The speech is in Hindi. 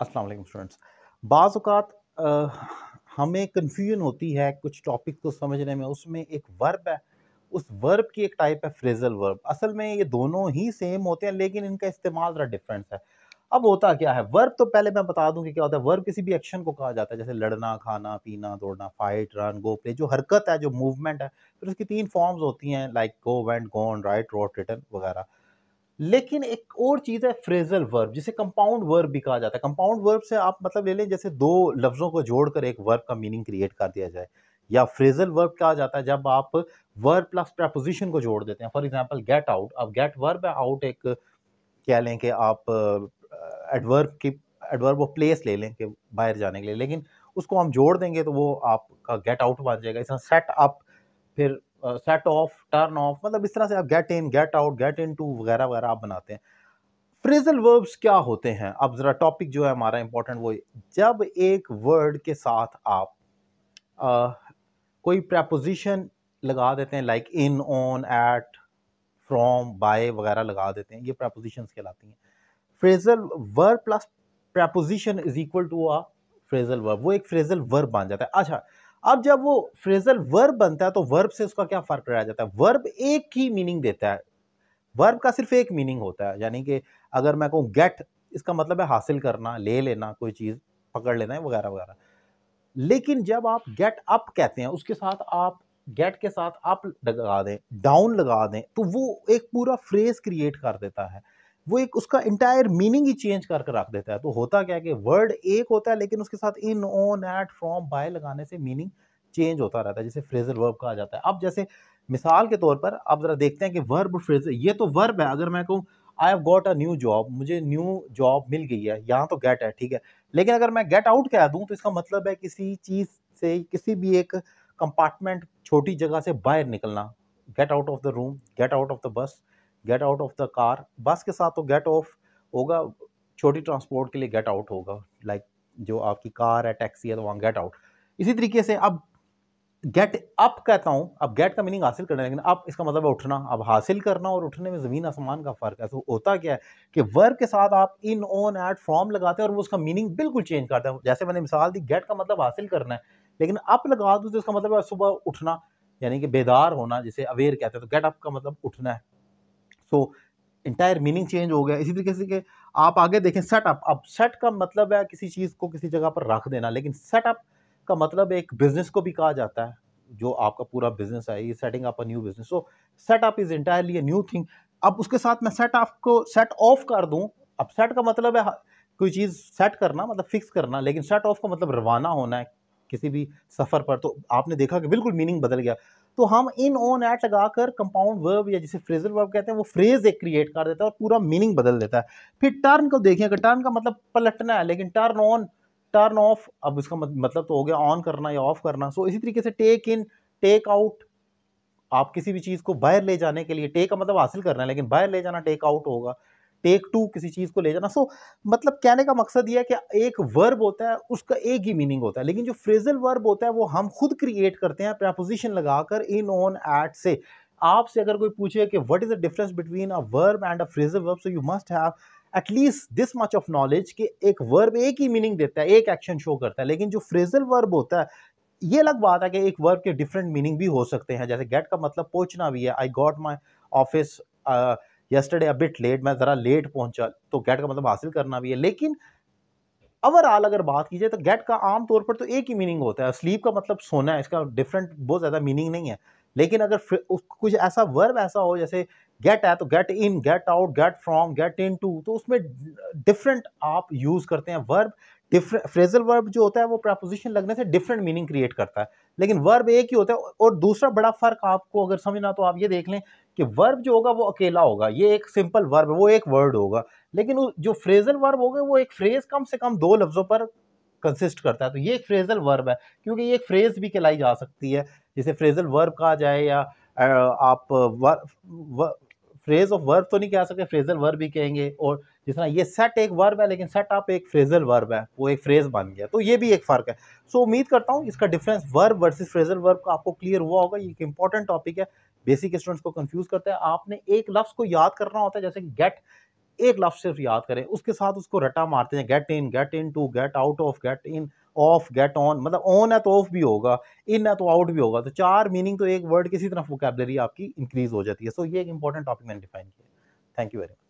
असल स्टूडेंट्स बाज़ात हमें कन्फ्यूजन होती है कुछ टॉपिक को समझने में उसमें एक वर्ब है उस वर्ब की एक टाइप है फ्रेजल वर्ब असल में ये दोनों ही सेम होते हैं लेकिन इनका इस्तेमाल ज़रा डिफरेंस है अब होता क्या है वर्ब तो पहले मैं बता दूं कि क्या होता है वर्ब किसी भी एक्शन को कहा जाता है जैसे लड़ना खाना पीना दौड़ना फाइट रन गो प्ले जो हरकत है जो मूवमेंट है फिर तो उसकी तीन फॉर्म्स होती हैं like go went gone write wrote written वगैरह लेकिन एक और चीज़ है फ्रेजल वर्ब जिसे कंपाउंड वर्ब भी कहा जाता है कंपाउंड वर्ब से आप मतलब ले लें जैसे दो लफ्ज़ों को जोड़कर एक वर्ब का मीनिंग क्रिएट कर दिया जाए या फ्रेजल वर्ब कहा जाता है जब आप वर्ब प्लस प्रपोजिशन को जोड़ देते हैं फॉर एग्ज़ाम्पल गेट आउट अब गेट वर्ब है आउट एक कह लें कि आप एडवर्ब की एडवर्ब ऑफ प्लेस ले लें कि बाहर जाने के लिए लेकिन उसको हम जोड़ देंगे तो वो आपका गेट आउट बन जाएगा इस सेट अप फिर सेट ऑफ टर्न ऑफ मतलब इस तरह से आप get in get out get into वगैरह वगैरह आप बनाते हैं फ्रेजल वर्ब्स क्या होते हैं अब ज़रा टॉपिक जो है हमारा इंपॉर्टेंट वो जब एक वर्ड के साथ आप आ, कोई प्रपोजिशन लगा देते हैं like in on at from by वगैरह लगा देते हैं ये प्रपोजिशन कहलाती हैं phrasal verb plus preposition is equal to a phrasal verb वो एक फ्रेजल वर्ब बन जाता है अच्छा अब जब वो फ्रेजल वर्ब बनता है तो वर्ब से उसका क्या फ़र्क रह जाता है वर्ब एक ही मीनिंग देता है वर्ब का सिर्फ एक मीनिंग होता है यानी कि अगर मैं कहूँ गेट इसका मतलब है हासिल करना ले लेना कोई चीज़ पकड़ लेना है वगैरह वगैरह लेकिन जब आप गेट अप कहते हैं उसके साथ आप गेट के साथ अप लगा दें डाउन लगा दें तो वो एक पूरा फ्रेज क्रिएट कर देता है वो एक उसका इंटायर मीनिंग ही चेंज करके रख देता है तो होता क्या कि वर्ड एक होता है लेकिन उसके साथ in on at from by लगाने से मीनिंग चेंज होता रहता है जैसे फ्रेजर वर्ब कहा जाता है अब जैसे मिसाल के तौर पर आप ज़रा देखते हैं कि वर्ब फ्रेजर ये तो वर्ब है अगर मैं कहूँ I have got a new job मुझे न्यू जॉब मिल गई है यहाँ तो गेट है ठीक है लेकिन अगर मैं गेट आउट कह दूँ तो इसका मतलब है किसी चीज़ से किसी भी एक कंपार्टमेंट छोटी जगह से बाहर निकलना get out of the room get out of the bus get out of the car bus के साथ तो गेट ऑफ होगा छोटी ट्रांसपोर्ट के लिए गेट आउट होगा लाइक जो आपकी कार है टैक्सी है तो वहाँ गेट आउट इसी तरीके से अब गेट अप कहता हूँ अब गेट का मीनिंग हासिल करना लेकिन अब इसका मतलब है उठना अब हासिल करना और उठने में ज़मीन आसमान का फ़र्क है तो होता क्या है कि वर्ग के साथ आप इन ऑन एट फॉर्म लगाते हैं और वो उसका मीनिंग बिल्कुल चेंज करते हैं जैसे मैंने मिसाल दी गेट का मतलब हासिल करना है लेकिन अप लगा दो तो इसका मतलब है सुबह उठना यानी कि बेदार होना जिसे अवेयर कहते हैं तो गेट अप का मतलब उठना है सो इंटायर मीनिंग चेंज हो गया इसी तरीके से कि आप आगे देखें सेटअप अब सेट का मतलब है किसी चीज़ को किसी जगह पर रख देना लेकिन सेटअप का मतलब एक बिज़नेस को भी कहा जाता है जो आपका पूरा बिज़नेस है ये setting up a new business so setup is entirely a new thing अब उसके साथ मैं सेट ऑफ को सेट ऑफ कर दूँ अब सेट का मतलब है कोई चीज़ सेट करना मतलब फिक्स करना लेकिन सेट ऑफ का मतलब रवाना होना है किसी भी सफ़र पर तो आपने देखा कि बिल्कुल मीनिंग बदल गया तो हम इन ऑन एट लगाकर कंपाउंड वर्ब या जिसे फ्रेजल वर्ब कहते हैं वो फ्रेज एक क्रिएट कर देता है और पूरा मीनिंग बदल देता है फिर टर्न को देखें अगर टर्न का मतलब पलटना है लेकिन टर्न ऑन टर्न ऑफ अब इसका मतलब तो हो गया ऑन करना या ऑफ करना सो so, इसी तरीके से टेक इन टेक आउट आप किसी भी चीज़ को बाहर ले जाने के लिए टेक का मतलब हासिल करना है लेकिन बाहर ले जाना टेक आउट होगा टेक टू किसी चीज़ को ले जाना सो so, मतलब कहने का मकसद यह है कि एक वर्ब होता है उसका एक ही मीनिंग होता है लेकिन जो फ्रेजल वर्ब होता है वो हम खुद क्रिएट करते हैं प्रपोजिशन लगाकर इन ऑन एट से आपसे अगर कोई पूछे कि what is the difference between a verb and a phrasal verb so you must have at least this much of knowledge कि एक वर्ब एक ही मीनिंग देता है एक एक्शन शो करता है लेकिन जो फ्रेजल वर्ब होता है ये अलग बात है कि एक वर्ब के डिफरेंट मीनिंग भी हो सकते हैं जैसे गेट का मतलब पहुंचना भी है I got my office yesterday a bit bit late मैं ज़रा लेट पहुंचा तो गेट का मतलब हासिल करना भी है लेकिन ओवरऑल अगर बात की जाए तो गेट का आमतौर पर तो एक ही मीनिंग होता है स्लीप का मतलब सोना है इसका डिफरेंट बहुत ज़्यादा मीनिंग नहीं है लेकिन अगर कुछ ऐसा वर्ब ऐसा हो जैसे गेट है तो get in get out get from get into तो उसमें डिफरेंट आप यूज़ करते हैं वर्ब डिफरेंट फ्रेजल वर्ब जो होता है वो प्रपोजिशन लगने से डिफरेंट मीनिंग क्रिएट करता है लेकिन वर्ब एक ही होता है और दूसरा बड़ा फ़र्क आपको अगर समझना तो आप ये देख लें कि वर्ब जो होगा वो अकेला होगा ये एक सिंपल वर्ब वो एक वर्ड होगा लेकिन जो फ्रेजल वर्ब होगा वो एक फ्रेज कम से कम दो लफ्ज़ों पर कंसिस्ट करता है तो ये एक फ्रेजल वर्ब है क्योंकि ये एक फ्रेज भी कहलाई जा सकती है जिसे फ्रेजल वर्ब कहा जाए या आप वर्ब फ्रेज ऑफ वर्ब तो नहीं कह सकते फ्रेजल वर्ब भी कहेंगे और जिस तरह ये सेट एक वर्ब है लेकिन सेट आप एक फ्रेजल वर्ब है वो एक फ्रेज बन गया तो ये भी एक फ़र्क है सो so, उम्मीद करता हूँ इसका difference verb versus phrasal verb का आपको क्लियर हुआ होगा ये एक इंपॉर्टेंट टॉपिक है बेसिक स्टूडेंट्स को कंफ्यूज करता है आपने एक लफ्ज़ को याद करना होता है जैसे कि गेट एक लफ्ज़ सिर्फ याद करें उसके साथ उसको रटा मारते हैं get in get into get out of get in of get on मतलब ऑन है तो ऑफ भी होगा इन है तो आउट भी होगा तो चार मीनिंग तो एक वर्ड किसी तरह वोकेबलरी आपकी इंक्रीज हो जाती है सो so, ये एक इंपॉर्टेंट टॉपिक मैंने डिफाइन किया थैंक यू वेरी मच